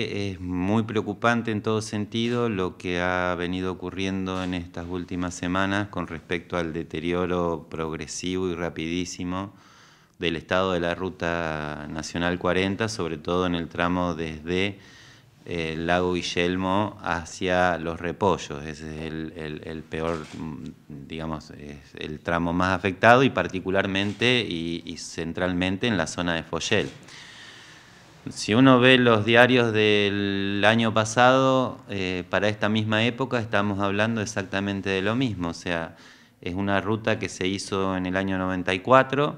Es muy preocupante en todo sentido lo que ha venido ocurriendo en estas últimas semanas con respecto al deterioro progresivo y rapidísimo del estado de la Ruta Nacional 40, sobre todo en el tramo desde el eh, lago Guillermo hacia los repollos. Ese es el, peor, mm, digamos, el tramo más afectado y particularmente y, centralmente en la zona de Foyel. Si uno ve los diarios del año pasado, eh, para esta misma época estamos hablando exactamente de lo mismo. O sea, es una ruta que se hizo en el año 94,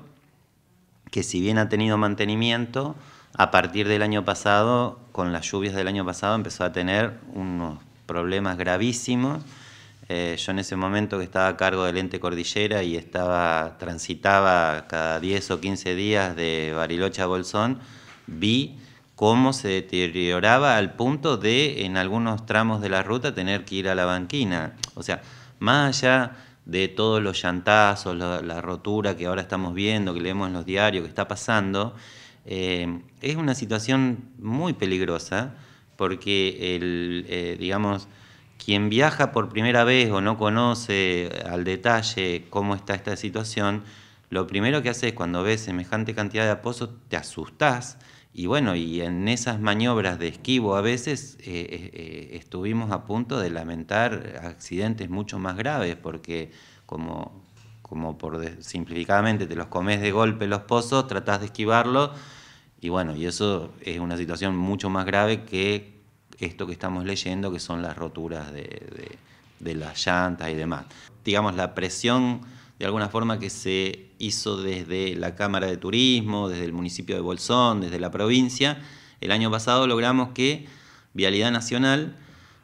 que si bien ha tenido mantenimiento, a partir del año pasado, con las lluvias del año pasado, empezó a tener unos problemas gravísimos. Eh, yo en ese momento que estaba a cargo del ente cordillera y estaba, transitaba cada 10 o 15 días de Bariloche a Bolsón, vi cómo se deterioraba al punto de en algunos tramos de la ruta tener que ir a la banquina. O sea, más allá de todos los llantazos, la, rotura que ahora estamos viendo, que leemos en los diarios, que está pasando, eh, es una situación muy peligrosa porque, el, eh, digamos, quien viaja por primera vez o no conoce al detalle cómo está esta situación, lo primero que hace es cuando ves semejante cantidad de aposos, te asustás y bueno, y en esas maniobras de esquivo a veces eh, eh, eh, estuvimos a punto de lamentar accidentes mucho más graves, porque como, como por simplificadamente te los comes de golpe los pozos, tratás de esquivarlo, y bueno, y eso es una situación mucho más grave que esto que estamos leyendo, que son las roturas de, de, de las llantas y demás. Digamos, la presión de alguna forma que se hizo desde la Cámara de Turismo, desde el municipio de Bolsón, desde la provincia. El año pasado logramos que Vialidad Nacional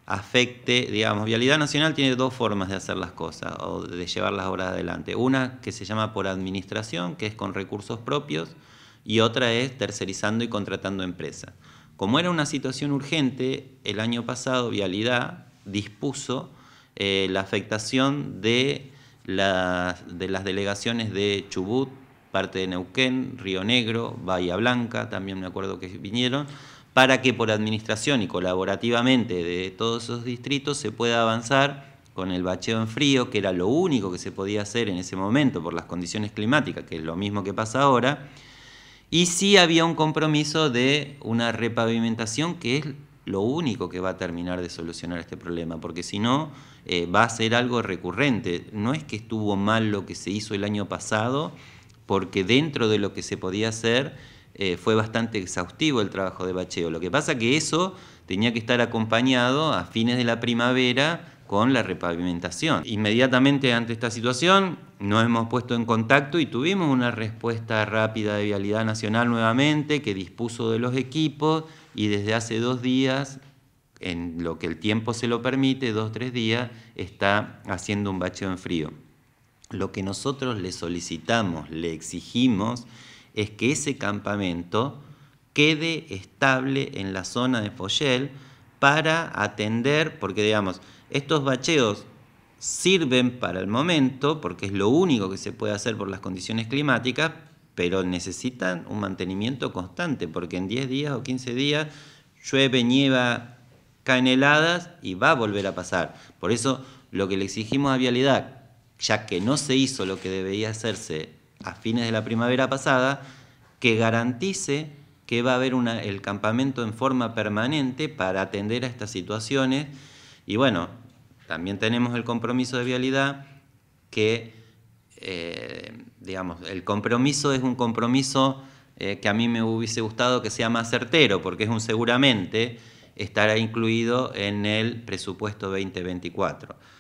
afecte, digamos, Vialidad Nacional tiene dos formas de hacer las cosas o de llevar las obras adelante. Una que se llama por administración, que es con recursos propios, y otra es tercerizando y contratando empresas. Como era una situación urgente, el año pasado Vialidad dispuso eh, la afectación de de las delegaciones de Chubut, parte de Neuquén, Río Negro, Bahía Blanca, también me acuerdo que vinieron, para que por administración y colaborativamente de todos esos distritos se pueda avanzar con el bacheo en frío, que era lo único que se podía hacer en ese momento por las condiciones climáticas, que es lo mismo que pasa ahora, y sí había un compromiso de una repavimentación que es lo único que va a terminar de solucionar este problema, porque si no, eh, va a ser algo recurrente. No es que estuvo mal lo que se hizo el año pasado, porque dentro de lo que se podía hacer eh, fue bastante exhaustivo el trabajo de bacheo. Lo que pasa que eso tenía que estar acompañado a fines de la primavera con la repavimentación. Inmediatamente ante esta situación nos hemos puesto en contacto y tuvimos una respuesta rápida de Vialidad Nacional nuevamente que dispuso de los equipos y desde hace dos días, en lo que el tiempo se lo permite, dos o tres días, está haciendo un bacheo en frío. Lo que nosotros le solicitamos, le exigimos, es que ese campamento quede estable en la zona de Foyel para atender, porque digamos, estos bacheos sirven para el momento, porque es lo único que se puede hacer por las condiciones climáticas, pero necesitan un mantenimiento constante, porque en 10 días o 15 días llueve, nieva, caen heladas y va a volver a pasar. Por eso lo que le exigimos a Vialidad, ya que no se hizo lo que debería hacerse a fines de la primavera pasada, que garantice que va a haber el campamento en forma permanente para atender a estas situaciones. Y bueno, también tenemos el compromiso de Vialidad que eh, digamos, el compromiso es un compromiso eh, que a mí me hubiese gustado que sea más certero, porque es un seguramente estará incluido en el presupuesto 2024.